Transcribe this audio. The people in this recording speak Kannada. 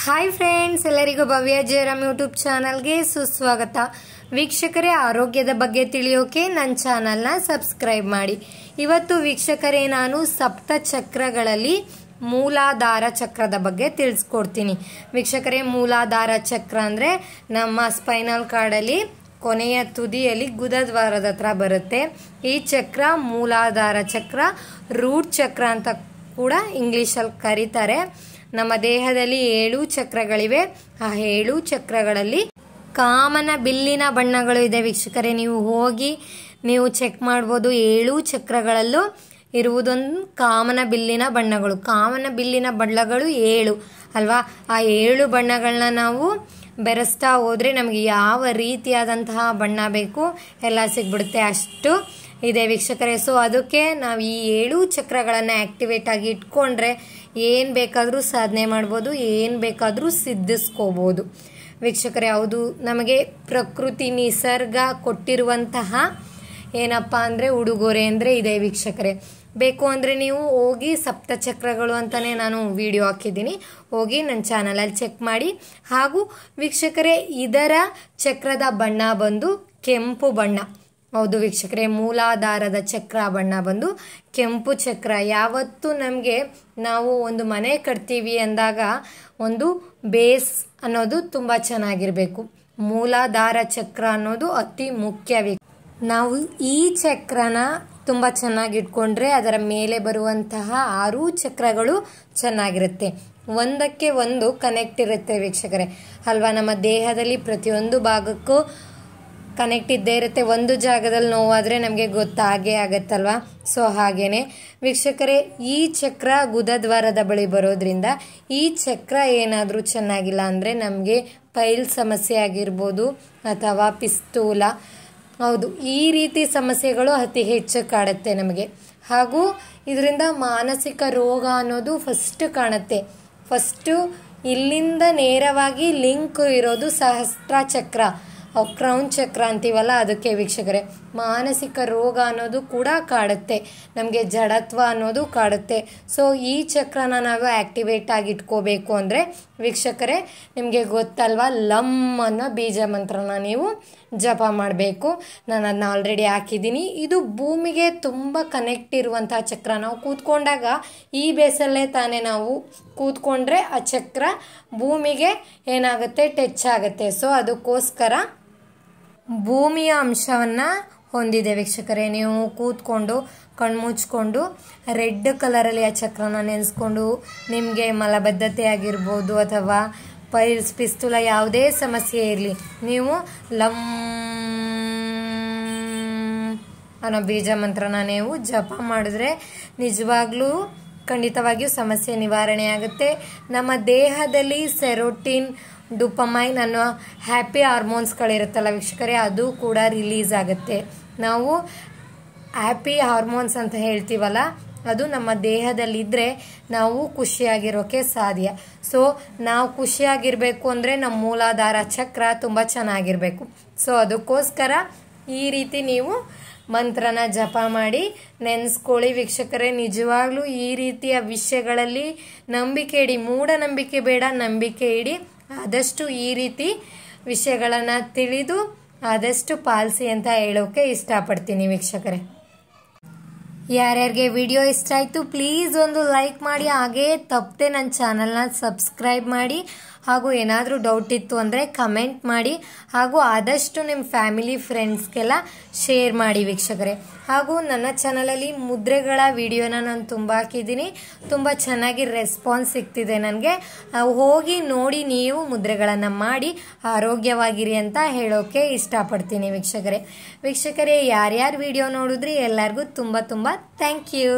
ಹಾಯ್ ಫ್ರೆಂಡ್ಸ್ ಎಲ್ಲರಿಗೂ ಭವ್ಯ ಜಯರಾಮ್ ಯೂಟ್ಯೂಬ್ ಚಾನಲ್ಗೆ ಸುಸ್ವಾಗತ ವೀಕ್ಷಕರೇ ಆರೋಗ್ಯದ ಬಗ್ಗೆ ತಿಳಿಯೋಕೆ ನನ್ನ ಚಾನಲ್ನ ಸಬ್ಸ್ಕ್ರೈಬ್ ಮಾಡಿ ಇವತ್ತು ವೀಕ್ಷಕರೇ ನಾನು ಸಪ್ತ ಚಕ್ರಗಳಲ್ಲಿ ಮೂಲಾಧಾರ ಚಕ್ರದ ಬಗ್ಗೆ ತಿಳಿಸ್ಕೊಡ್ತೀನಿ ವೀಕ್ಷಕರೇ ಮೂಲಾಧಾರ ಚಕ್ರ ಅಂದರೆ ನಮ್ಮ ಸ್ಪೈನಲ್ ಕಾರ್ಡಲ್ಲಿ ಕೊನೆಯ ತುದಿಯಲ್ಲಿ ಗುದದ್ವಾರದ ಹತ್ರ ಬರುತ್ತೆ ಈ ಚಕ್ರ ಮೂಲಾಧಾರ ಚಕ್ರ ರೂಟ್ ಚಕ್ರ ಅಂತ ಕೂಡ ಇಂಗ್ಲೀಷಲ್ಲಿ ಕರೀತಾರೆ ನಮ್ಮ ದೇಹದಲ್ಲಿ ಏಳು ಚಕ್ರಗಳಿವೆ ಆ ಏಳು ಚಕ್ರಗಳಲ್ಲಿ ಕಾಮನ ಬಿಲ್ಲಿನ ಬಣ್ಣಗಳು ಇದೆ ವೀಕ್ಷಕರೇ ನೀವು ಹೋಗಿ ನೀವು ಚೆಕ್ ಮಾಡ್ಬೋದು ಏಳು ಚಕ್ರಗಳಲ್ಲೂ ಇರುವುದೊಂದು ಕಾಮನ ಬಿಲ್ಲಿನ ಬಣ್ಣಗಳು ಕಾಮನ ಬಿಲ್ಲಿನ ಬಣ್ಣಗಳು ಏಳು ಅಲ್ವಾ ಆ ಏಳು ಬಣ್ಣಗಳನ್ನ ನಾವು ಬೆರೆಸ್ತಾ ಹೋದರೆ ನಮಗೆ ಯಾವ ರೀತಿಯಾದಂತಹ ಬಣ್ಣ ಬೇಕು ಎಲ್ಲ ಸಿಗ್ಬಿಡುತ್ತೆ ಅಷ್ಟು ಇದೆ ವೀಕ್ಷಕರೇ ಸೊ ಅದಕ್ಕೆ ನಾವು ಈ ಏಳು ಚಕ್ರಗಳನ್ನು ಆ್ಯಕ್ಟಿವೇಟ್ ಆಗಿ ಇಟ್ಕೊಂಡ್ರೆ ಏನು ಬೇಕಾದರೂ ಸಾಧನೆ ಮಾಡ್ಬೋದು ಏನು ಬೇಕಾದರೂ ಸಿದ್ಧಿಸ್ಕೋಬೋದು ವೀಕ್ಷಕರೇ ಯಾವುದು ನಮಗೆ ಪ್ರಕೃತಿ ನಿಸರ್ಗ ಕೊಟ್ಟಿರುವಂತಹ ಏನಪ್ಪ ಅಂದರೆ ಉಡುಗೊರೆ ಅಂದರೆ ಇದೆ ವೀಕ್ಷಕರೇ ಬೇಕು ಅಂದರೆ ನೀವು ಹೋಗಿ ಸಪ್ತಚಕ್ರಗಳು ಅಂತಲೇ ನಾನು ವಿಡಿಯೋ ಹಾಕಿದ್ದೀನಿ ಹೋಗಿ ನನ್ನ ಚಾನಲಲ್ಲಿ ಚೆಕ್ ಮಾಡಿ ಹಾಗೂ ವೀಕ್ಷಕರೇ ಇದರ ಚಕ್ರದ ಬಣ್ಣ ಬಂದು ಕೆಂಪು ಬಣ್ಣ ಹೌದು ವೀಕ್ಷಕರೇ ಮೂಲಾಧಾರದ ಚಕ್ರ ಬಣ್ಣ ಬಂದು ಕೆಂಪು ಚಕ್ರ ಯಾವತ್ತು ನಮಗೆ ನಾವು ಒಂದು ಮನೆ ಕಟ್ತೀವಿ ಅಂದಾಗ ಒಂದು ಬೇಸ್ ಅನ್ನೋದು ತುಂಬ ಚೆನ್ನಾಗಿರಬೇಕು ಮೂಲಾಧಾರ ಚಕ್ರ ಅನ್ನೋದು ಅತಿ ಮುಖ್ಯವೇ ನಾವು ಈ ಚಕ್ರನ ತುಂಬ ಚೆನ್ನಾಗಿ ಇಟ್ಕೊಂಡ್ರೆ ಅದರ ಮೇಲೆ ಬರುವಂತಹ ಆರು ಚಕ್ರಗಳು ಚೆನ್ನಾಗಿರುತ್ತೆ ಒಂದಕ್ಕೆ ಒಂದು ಕನೆಕ್ಟ್ ಇರುತ್ತೆ ವೀಕ್ಷಕರೇ ಅಲ್ವಾ ನಮ್ಮ ದೇಹದಲ್ಲಿ ಪ್ರತಿಯೊಂದು ಭಾಗಕ್ಕೂ ಕನೆಕ್ಟ್ ಇದ್ದೇ ಇರುತ್ತೆ ಒಂದು ಜಾಗದಲ್ಲಿ ನೋವಾದರೆ ನಮಗೆ ಗೊತ್ತಾಗೇ ಆಗತ್ತಲ್ವ ಸೊ ಹಾಗೇನೆ ವೀಕ್ಷಕರೇ ಈ ಚಕ್ರ ಗುದದ್ವಾರದ ಬಳಿ ಬರೋದ್ರಿಂದ ಈ ಚಕ್ರ ಏನಾದರೂ ಚೆನ್ನಾಗಿಲ್ಲ ಅಂದರೆ ನಮಗೆ ಪೈಲ್ ಸಮಸ್ಯೆ ಆಗಿರ್ಬೋದು ಅಥವಾ ಪಿಸ್ತೂಲ ಹೌದು ಈ ರೀತಿ ಸಮಸ್ಯೆಗಳು ಅತಿ ಹೆಚ್ಚು ಕಾಡುತ್ತೆ ನಮಗೆ ಹಾಗೂ ಇದರಿಂದ ಮಾನಸಿಕ ರೋಗ ಅನ್ನೋದು ಫಸ್ಟ್ ಕಾಣುತ್ತೆ ಫಸ್ಟು ಇಲ್ಲಿಂದ ನೇರವಾಗಿ ಲಿಂಕ್ ಇರೋದು ಸಹಸ್ರ ಚಕ್ರ ಅವು ಕ್ರೌನ್ ಚಕ್ರ ಅಂತೀವಲ್ಲ ಅದಕ್ಕೆ ವೀಕ್ಷಕರೇ ಮಾನಸಿಕ ರೋಗ ಅನ್ನೋದು ಕೂಡ ಕಾಡುತ್ತೆ ನಮಗೆ ಜಡತ್ವ ಅನ್ನೋದು ಕಾಡುತ್ತೆ ಸೊ ಈ ಚಕ್ರನ ನಾವು ಆ್ಯಕ್ಟಿವೇಟ್ ಆಗಿ ಇಟ್ಕೋಬೇಕು ಅಂದರೆ ವೀಕ್ಷಕರೇ ನಿಮಗೆ ಗೊತ್ತಲ್ವಾ ಲಮ್ ಅನ್ನೋ ಬೀಜ ಮಂತ್ರನ ನೀವು ಜಪ ಮಾಡಬೇಕು ನಾನು ಅದನ್ನ ಆಲ್ರೆಡಿ ಹಾಕಿದ್ದೀನಿ ಇದು ಭೂಮಿಗೆ ತುಂಬ ಕನೆಕ್ಟ್ ಇರುವಂತಹ ಚಕ್ರ ನಾವು ಕೂತ್ಕೊಂಡಾಗ ಈ ಬೇಸಲ್ಲೇ ತಾನೇ ನಾವು ಕೂತ್ಕೊಂಡ್ರೆ ಆ ಚಕ್ರ ಭೂಮಿಗೆ ಏನಾಗುತ್ತೆ ಟಚ್ ಆಗುತ್ತೆ ಸೊ ಅದಕ್ಕೋಸ್ಕರ ಭೂಮಿಯ ಅಂಶವನ್ನು ಹೊಂದಿದೆ ವೀಕ್ಷಕರೇ ನೀವು ಕೂತ್ಕೊಂಡು ಕಣ್ಮುಚ್ಕೊಂಡು ರೆಡ್ ಕಲರಲ್ಲಿ ಆ ಚಕ್ರನ ನೆನೆಸ್ಕೊಂಡು ನಿಮಗೆ ಮಲಬದ್ಧತೆ ಆಗಿರ್ಬೋದು ಅಥವಾ ಪೈಲ್ಸ್ ಪಿಸ್ತುಲ ಯಾವುದೇ ಸಮಸ್ಯೆ ಇರಲಿ ನೀವು ಲಂ ಅನ್ನೋ ಬೀಜ ಮಂತ್ರನ ನೀವು ಜಪ ಮಾಡಿದ್ರೆ ನಿಜವಾಗ್ಲೂ ಖಂಡಿತವಾಗಿಯೂ ಸಮಸ್ಯೆ ನಿವಾರಣೆ ಆಗುತ್ತೆ ನಮ್ಮ ದೇಹದಲ್ಲಿ ಸೆರೋಟಿನ್ ಡುಪಮೈನ್ ಅನ್ನೋ ಹ್ಯಾಪಿ ಹಾರ್ಮೋನ್ಸ್ಗಳಿರುತ್ತಲ್ಲ ವೀಕ್ಷಕರೇ ಅದು ಕೂಡ ರಿಲೀಸ್ ಆಗುತ್ತೆ ನಾವು ಹ್ಯಾಪಿ ಹಾರ್ಮೋನ್ಸ್ ಅಂತ ಹೇಳ್ತೀವಲ್ಲ ಅದು ನಮ್ಮ ದೇಹದಲ್ಲಿದ್ದರೆ ನಾವು ಖುಷಿಯಾಗಿರೋಕ್ಕೆ ಸಾಧ್ಯ ಸೊ ನಾವು ಖುಷಿಯಾಗಿರಬೇಕು ಅಂದರೆ ನಮ್ಮ ಮೂಲಾಧಾರ ಚಕ್ರ ತುಂಬ ಚೆನ್ನಾಗಿರಬೇಕು ಸೊ ಅದಕ್ಕೋಸ್ಕರ ಈ ರೀತಿ ನೀವು ಮಂತ್ರನ ಜಪ ಮಾಡಿ ನೆನೆಸ್ಕೊಳ್ಳಿ ವೀಕ್ಷಕರೇ ನಿಜವಾಗ್ಲೂ ಈ ರೀತಿಯ ವಿಷಯಗಳಲ್ಲಿ ನಂಬಿಕೆ ಇಡಿ ಮೂಢನಂಬಿಕೆ ಬೇಡ ನಂಬಿಕೆ ಇಡಿ ಆದಷ್ಟು ಈ ರೀತಿ ವಿಷಯಗಳನ್ನು ತಿಳಿದು ಆದಷ್ಟು ಪಾಲಿಸಿ ಅಂತ ಹೇಳೋಕ್ಕೆ ಇಷ್ಟಪಡ್ತೀನಿ ವೀಕ್ಷಕರೇ ಯಾರ್ಯಾರಿಗೆ ವಿಡಿಯೋ ಇಷ್ಟ ಆಯಿತು ಪ್ಲೀಸ್ ಒಂದು ಲೈಕ್ ಮಾಡಿ ಹಾಗೇ ತಪ್ಪದೆ ನನ್ನ ಚಾನಲ್ನ ಸಬ್ಸ್ಕ್ರೈಬ್ ಮಾಡಿ ಹಾಗೂ ಏನಾದರೂ ಡೌಟ್ ಇತ್ತು ಅಂದರೆ ಕಮೆಂಟ್ ಮಾಡಿ ಹಾಗೂ ಆದಷ್ಟು ನಿಮ್ಮ ಫ್ಯಾಮಿಲಿ ಫ್ರೆಂಡ್ಸ್ಗೆಲ್ಲ ಶೇರ್ ಮಾಡಿ ವೀಕ್ಷಕರೇ ಹಾಗೂ ನನ್ನ ಚಾನಲಲ್ಲಿ ಮುದ್ರೆಗಳ ವಿಡಿಯೋನ ನಾನು ತುಂಬ ಹಾಕಿದ್ದೀನಿ ತುಂಬ ಚೆನ್ನಾಗಿ ರೆಸ್ಪಾನ್ಸ್ ಸಿಗ್ತಿದೆ ನನಗೆ ಹೋಗಿ ನೋಡಿ ನೀವು ಮುದ್ರೆಗಳನ್ನು ಮಾಡಿ ಆರೋಗ್ಯವಾಗಿರಿ ಅಂತ ಹೇಳೋಕ್ಕೆ ಇಷ್ಟಪಡ್ತೀನಿ ವೀಕ್ಷಕರೇ ವೀಕ್ಷಕರೇ ಯಾರ್ಯಾರು ವಿಡಿಯೋ ನೋಡಿದ್ರಿ ಎಲ್ಲರಿಗೂ ತುಂಬ ತುಂಬ ಥ್ಯಾಂಕ್ ಯು